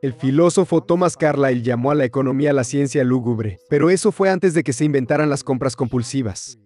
El filósofo Thomas Carlyle llamó a la economía la ciencia lúgubre, pero eso fue antes de que se inventaran las compras compulsivas.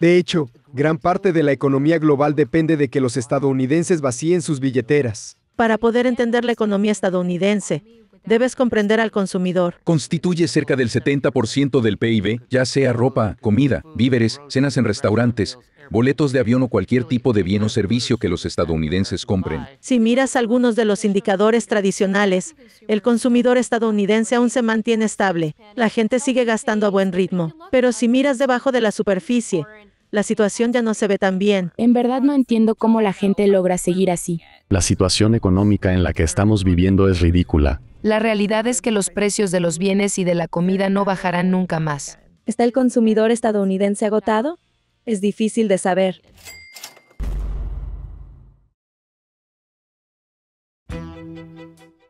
De hecho, gran parte de la economía global depende de que los estadounidenses vacíen sus billeteras. Para poder entender la economía estadounidense, Debes comprender al consumidor. Constituye cerca del 70% del PIB, ya sea ropa, comida, víveres, cenas en restaurantes, boletos de avión o cualquier tipo de bien o servicio que los estadounidenses compren. Si miras algunos de los indicadores tradicionales, el consumidor estadounidense aún se mantiene estable. La gente sigue gastando a buen ritmo. Pero si miras debajo de la superficie, la situación ya no se ve tan bien. En verdad no entiendo cómo la gente logra seguir así. La situación económica en la que estamos viviendo es ridícula. La realidad es que los precios de los bienes y de la comida no bajarán nunca más. ¿Está el consumidor estadounidense agotado? Es difícil de saber.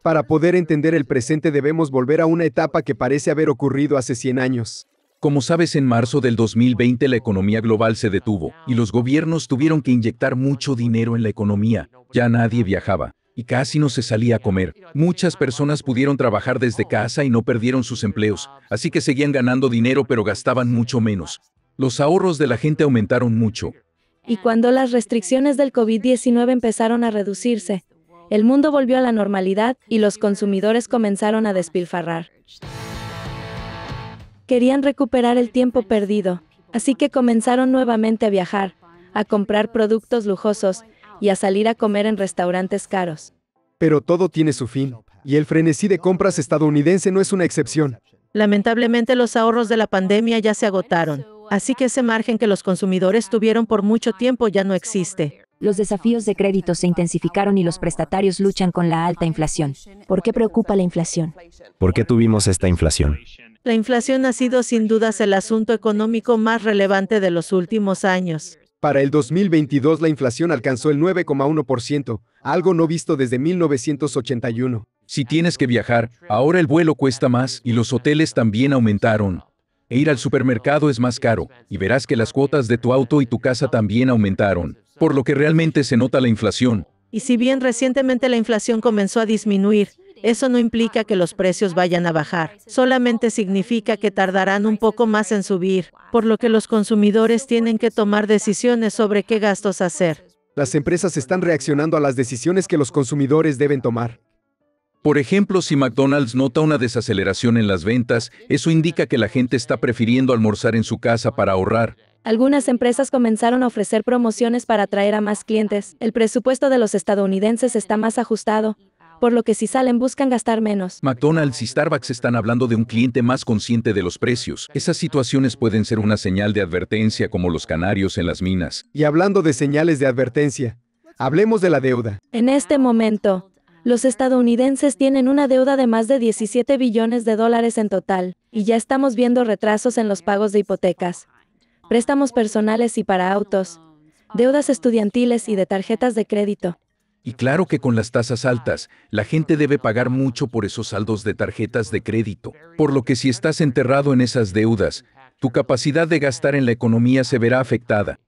Para poder entender el presente debemos volver a una etapa que parece haber ocurrido hace 100 años. Como sabes, en marzo del 2020 la economía global se detuvo y los gobiernos tuvieron que inyectar mucho dinero en la economía. Ya nadie viajaba y casi no se salía a comer. Muchas personas pudieron trabajar desde casa y no perdieron sus empleos, así que seguían ganando dinero pero gastaban mucho menos. Los ahorros de la gente aumentaron mucho. Y cuando las restricciones del COVID-19 empezaron a reducirse, el mundo volvió a la normalidad y los consumidores comenzaron a despilfarrar. Querían recuperar el tiempo perdido, así que comenzaron nuevamente a viajar, a comprar productos lujosos y a salir a comer en restaurantes caros. Pero todo tiene su fin, y el frenesí de compras estadounidense no es una excepción. Lamentablemente los ahorros de la pandemia ya se agotaron, así que ese margen que los consumidores tuvieron por mucho tiempo ya no existe. Los desafíos de crédito se intensificaron y los prestatarios luchan con la alta inflación. ¿Por qué preocupa la inflación? ¿Por qué tuvimos esta inflación? La inflación ha sido sin dudas el asunto económico más relevante de los últimos años. Para el 2022 la inflación alcanzó el 9,1%, algo no visto desde 1981. Si tienes que viajar, ahora el vuelo cuesta más y los hoteles también aumentaron. E ir al supermercado es más caro, y verás que las cuotas de tu auto y tu casa también aumentaron, por lo que realmente se nota la inflación. Y si bien recientemente la inflación comenzó a disminuir, eso no implica que los precios vayan a bajar, solamente significa que tardarán un poco más en subir, por lo que los consumidores tienen que tomar decisiones sobre qué gastos hacer. Las empresas están reaccionando a las decisiones que los consumidores deben tomar. Por ejemplo, si McDonald's nota una desaceleración en las ventas, eso indica que la gente está prefiriendo almorzar en su casa para ahorrar. Algunas empresas comenzaron a ofrecer promociones para atraer a más clientes. El presupuesto de los estadounidenses está más ajustado, por lo que si salen buscan gastar menos. McDonald's y Starbucks están hablando de un cliente más consciente de los precios. Esas situaciones pueden ser una señal de advertencia como los canarios en las minas. Y hablando de señales de advertencia, hablemos de la deuda. En este momento, los estadounidenses tienen una deuda de más de 17 billones de dólares en total, y ya estamos viendo retrasos en los pagos de hipotecas, préstamos personales y para autos, deudas estudiantiles y de tarjetas de crédito. Y claro que con las tasas altas, la gente debe pagar mucho por esos saldos de tarjetas de crédito, por lo que si estás enterrado en esas deudas, tu capacidad de gastar en la economía se verá afectada.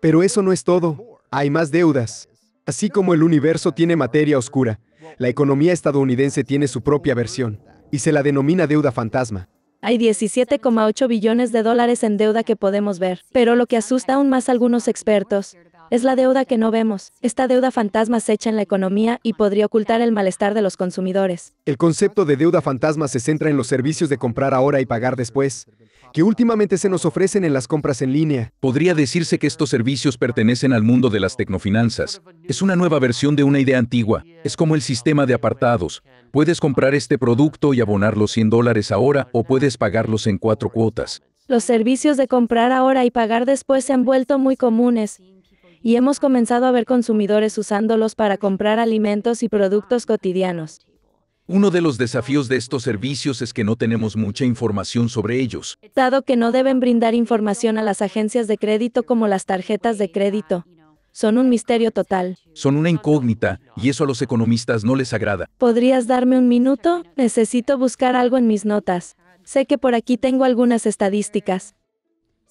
Pero eso no es todo, hay más deudas. Así como el universo tiene materia oscura, la economía estadounidense tiene su propia versión, y se la denomina deuda fantasma. Hay 17,8 billones de dólares en deuda que podemos ver, pero lo que asusta aún más a algunos expertos es la deuda que no vemos. Esta deuda fantasma se echa en la economía y podría ocultar el malestar de los consumidores. El concepto de deuda fantasma se centra en los servicios de comprar ahora y pagar después, que últimamente se nos ofrecen en las compras en línea. Podría decirse que estos servicios pertenecen al mundo de las tecnofinanzas. Es una nueva versión de una idea antigua. Es como el sistema de apartados. Puedes comprar este producto y abonar los 100 dólares ahora o puedes pagarlos en cuatro cuotas. Los servicios de comprar ahora y pagar después se han vuelto muy comunes, y hemos comenzado a ver consumidores usándolos para comprar alimentos y productos cotidianos. Uno de los desafíos de estos servicios es que no tenemos mucha información sobre ellos. Dado que no deben brindar información a las agencias de crédito como las tarjetas de crédito. Son un misterio total. Son una incógnita, y eso a los economistas no les agrada. ¿Podrías darme un minuto? Necesito buscar algo en mis notas. Sé que por aquí tengo algunas estadísticas.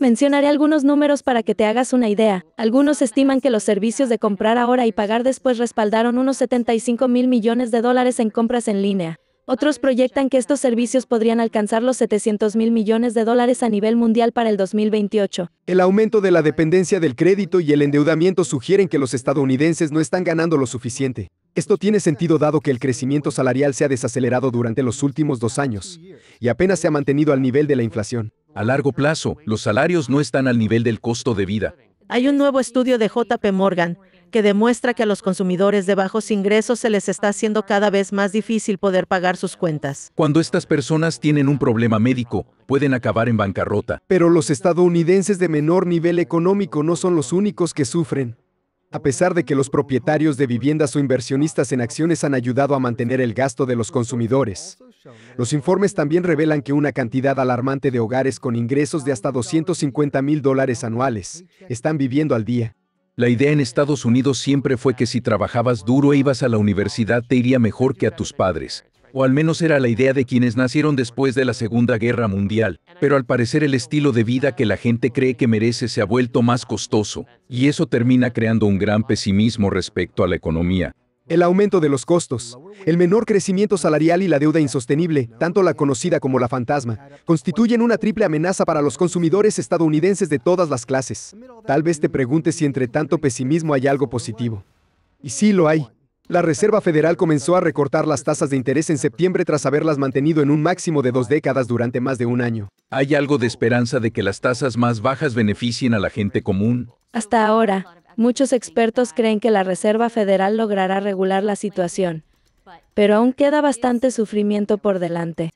Mencionaré algunos números para que te hagas una idea. Algunos estiman que los servicios de comprar ahora y pagar después respaldaron unos 75 mil millones de dólares en compras en línea. Otros proyectan que estos servicios podrían alcanzar los 700 mil millones de dólares a nivel mundial para el 2028. El aumento de la dependencia del crédito y el endeudamiento sugieren que los estadounidenses no están ganando lo suficiente. Esto tiene sentido dado que el crecimiento salarial se ha desacelerado durante los últimos dos años y apenas se ha mantenido al nivel de la inflación. A largo plazo, los salarios no están al nivel del costo de vida. Hay un nuevo estudio de JP Morgan que demuestra que a los consumidores de bajos ingresos se les está haciendo cada vez más difícil poder pagar sus cuentas. Cuando estas personas tienen un problema médico, pueden acabar en bancarrota. Pero los estadounidenses de menor nivel económico no son los únicos que sufren. A pesar de que los propietarios de viviendas o inversionistas en acciones han ayudado a mantener el gasto de los consumidores, los informes también revelan que una cantidad alarmante de hogares con ingresos de hasta 250 mil dólares anuales están viviendo al día. La idea en Estados Unidos siempre fue que si trabajabas duro e ibas a la universidad te iría mejor que a tus padres. O al menos era la idea de quienes nacieron después de la Segunda Guerra Mundial. Pero al parecer el estilo de vida que la gente cree que merece se ha vuelto más costoso, y eso termina creando un gran pesimismo respecto a la economía. El aumento de los costos, el menor crecimiento salarial y la deuda insostenible, tanto la conocida como la fantasma, constituyen una triple amenaza para los consumidores estadounidenses de todas las clases. Tal vez te preguntes si entre tanto pesimismo hay algo positivo. Y sí lo hay. La Reserva Federal comenzó a recortar las tasas de interés en septiembre tras haberlas mantenido en un máximo de dos décadas durante más de un año. Hay algo de esperanza de que las tasas más bajas beneficien a la gente común. Hasta ahora, Muchos expertos creen que la Reserva Federal logrará regular la situación, pero aún queda bastante sufrimiento por delante.